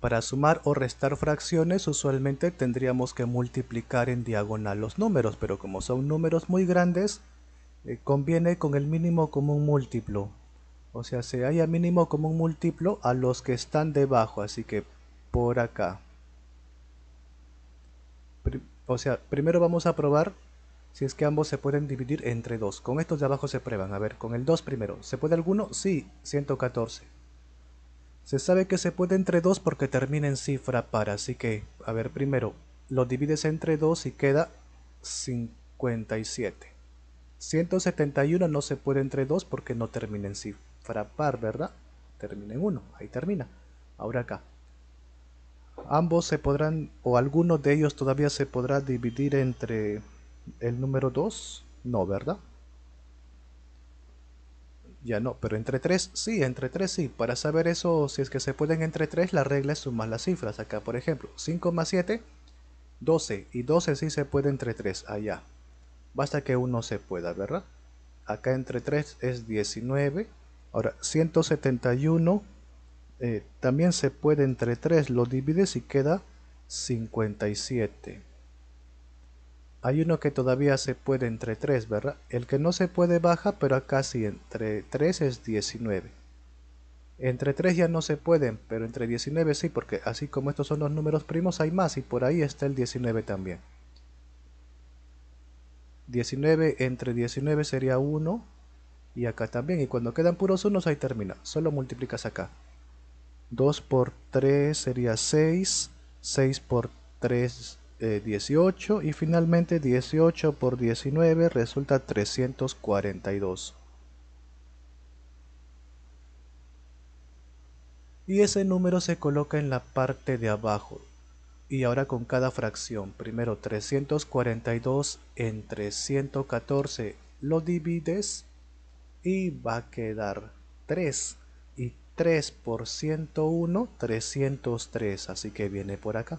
Para sumar o restar fracciones usualmente tendríamos que multiplicar en diagonal los números, pero como son números muy grandes, eh, conviene con el mínimo común múltiplo. O sea, se haya mínimo común múltiplo a los que están debajo, así que por acá. O sea, primero vamos a probar si es que ambos se pueden dividir entre 2. Con estos de abajo se prueban. A ver, con el 2 primero. ¿Se puede alguno? Sí, 114. Se sabe que se puede entre 2 porque termina en cifra par, así que, a ver, primero, lo divides entre 2 y queda 57. 171 no se puede entre 2 porque no termina en cifra par, ¿verdad? Termina en 1, ahí termina. Ahora acá. Ambos se podrán, o alguno de ellos todavía se podrá dividir entre el número 2, no, ¿verdad? ya no, pero entre 3, sí, entre 3 sí. Para saber eso, si es que se pueden entre 3, la regla es sumar las cifras. Acá, por ejemplo, 5 más 7, 12. Y 12 sí se puede entre 3, allá. Basta que uno se pueda, ¿verdad? Acá entre 3 es 19. Ahora, 171 eh, también se puede entre 3, lo divides y queda 57. Hay uno que todavía se puede entre 3, ¿verdad? El que no se puede baja, pero acá sí, entre 3 es 19. Entre 3 ya no se pueden, pero entre 19 sí, porque así como estos son los números primos hay más y por ahí está el 19 también. 19 entre 19 sería 1 y acá también. Y cuando quedan puros unos ahí termina, solo multiplicas acá. 2 por 3 sería 6, 6 por 3 18 eh, y finalmente 18 por 19 resulta 342. Y ese número se coloca en la parte de abajo. Y ahora con cada fracción, primero 342 entre 114 lo divides y va a quedar 3 y 3 por 101, 303, así que viene por acá.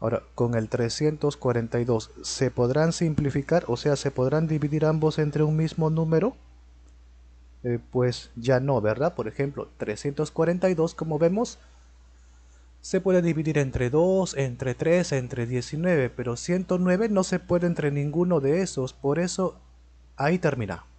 Ahora, con el 342, ¿se podrán simplificar? O sea, ¿se podrán dividir ambos entre un mismo número? Eh, pues ya no, ¿verdad? Por ejemplo, 342, como vemos, se puede dividir entre 2, entre 3, entre 19, pero 109 no se puede entre ninguno de esos, por eso ahí termina.